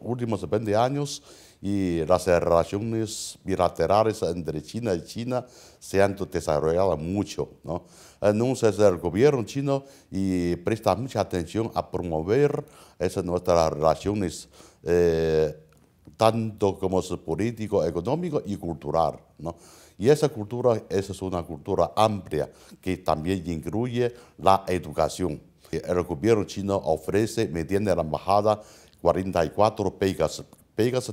últimos 20 años y las relaciones bilaterales entre China y China se han desarrollado mucho. ¿no? Entonces el gobierno chino y presta mucha atención a promover esas nuestras relaciones, eh, tanto como político, económico y cultural. Y esa cultura esa es una cultura amplia que también incluye la educación. El gobierno chino ofrece, mediante la embajada, 44 pegas,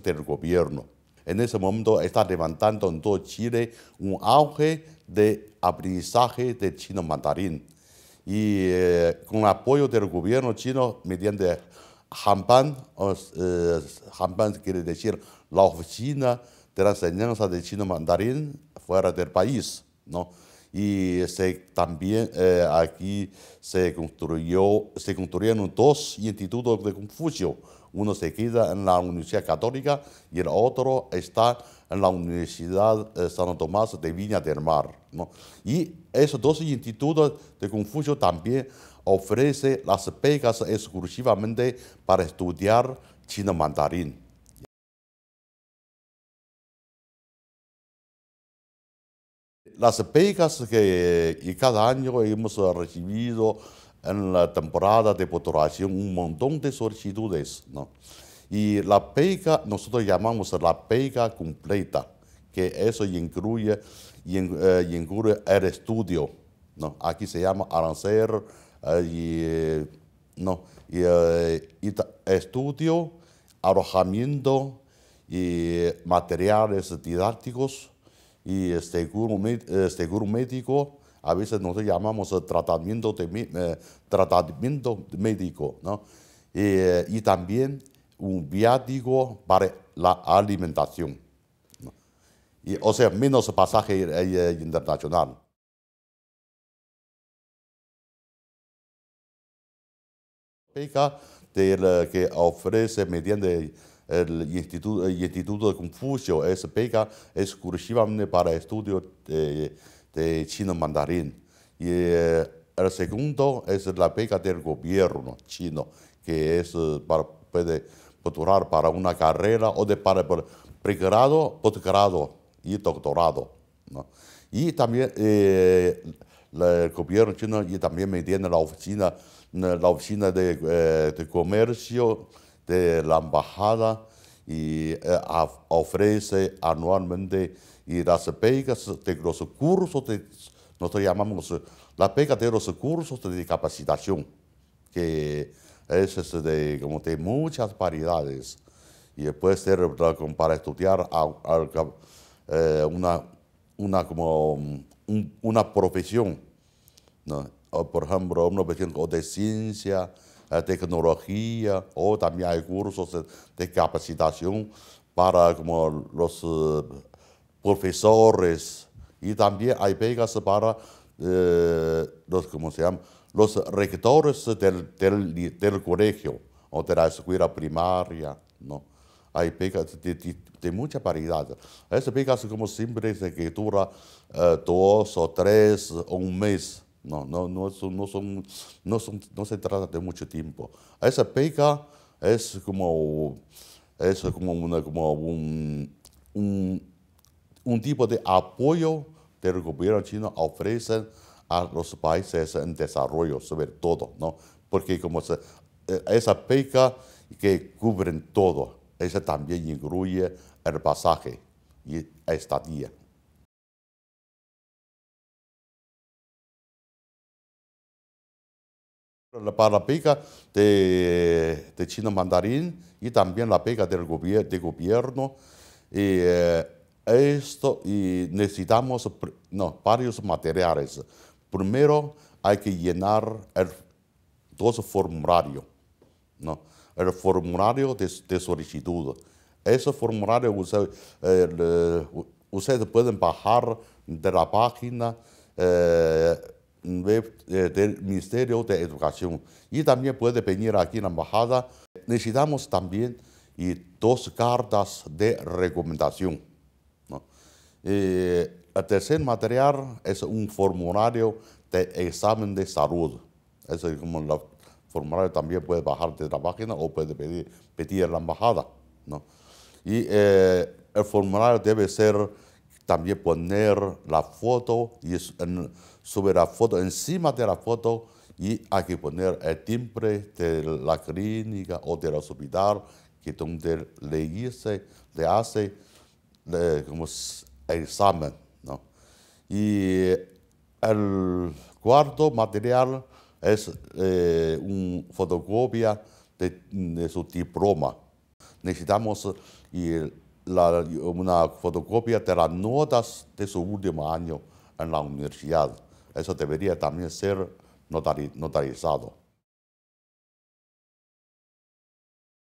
del gobierno. En ese momento está levantando en todo Chile un auge de aprendizaje de chino mandarín. Y eh, con apoyo del gobierno chino mediante Hanban, eh, quiere decir la oficina de la enseñanza de chino mandarín fuera del país, ¿no? y se, también eh, aquí se, construyó, se construyeron dos institutos de Confucio. Uno se queda en la Universidad Católica y el otro está en la Universidad Santo eh, San Tomás de Viña del Mar. ¿no? Y esos dos institutos de Confucio también ofrecen las becas exclusivamente para estudiar chino mandarín. las peicas que cada año hemos eh, recibido en la temporada de postulación un montón de solicitudes, Y la peica, nosotros llamamos la peica completa, que eso incluye, eh, incluye el estudio, ¿no? Aquí se llama arancel eh, y, no, estudio, alojamiento y materiales didácticos, y seguro, este, seguro este, médico a veces nosotros llamamos eh, tratamiento, eh, tratamiento médico, eh, y también un viático para la alimentación. o sea, menos pasaje internacional. que ofrece mediante el Instituto, el Instituto de Confucio es beca exclusivamente para estudios de, chino mandarín. Y eh, el segundo es la beca del gobierno chino, que es eh, para, puede postular para una carrera o de para pregrado, postgrado y doctorado. ¿no? Y también eh, el gobierno chino y también me tiene la oficina, la oficina de, de comercio de la embajada y eh, ofrece anualmente y las pegas de los cursos, de, nosotros llamamos la pega de los cursos de capacitación, que es de, como de muchas variedades y puede ser para estudiar eh, una, una, como, una profesión, por ejemplo, una profesión de ciencia, tecnología o también hay cursos de capacitación para los eh, profesores y e también hay pegas para los, eh, ¿cómo se los rectores del, colegio o de la escuela primaria. ¿no? Hay pegas de, mucha variedad. Esas pegas como siempre que dura eh, dos o tres o un mes. No, no, no, no, se trata de mucho tiempo. Esa peca es como, es como, un, tipo de apoyo que el gobierno chino ofrece a los países en desarrollo, sobre todo, ¿no? Porque como eh, esa peca que cubren todo, esa también incluye el pasaje y estadía. Para la pega de, de, chino mandarín y también la pega del de gobierno. Eh, esto y necesitamos no, varios materiales. Primero hay que llenar el, dos formularios. ¿no? El formulario de, solicitud. Ese formulario eh, ustedes pueden bajar de la página. Eh, del Ministerio de Educación y también puede venir aquí en la embajada. Necesitamos también y dos cartas de recomendación. ¿no? Eh, el tercer material es un formulario de examen de salud. Es como el formulario también puede bajar de la página o puede pedir, pedir a la embajada. ¿no? Y eh, el formulario debe ser también poner la foto y sobre la foto, encima de la foto, y hay que poner el timbre de la clínica o del hospital, que donde le, hice, le hace como examen. ¿no? Y el cuarto material es eh, una fotocopia de, su diploma. Necesitamos una fotocopia de las notas de su último año en la universidad eso debería también ser notarizado.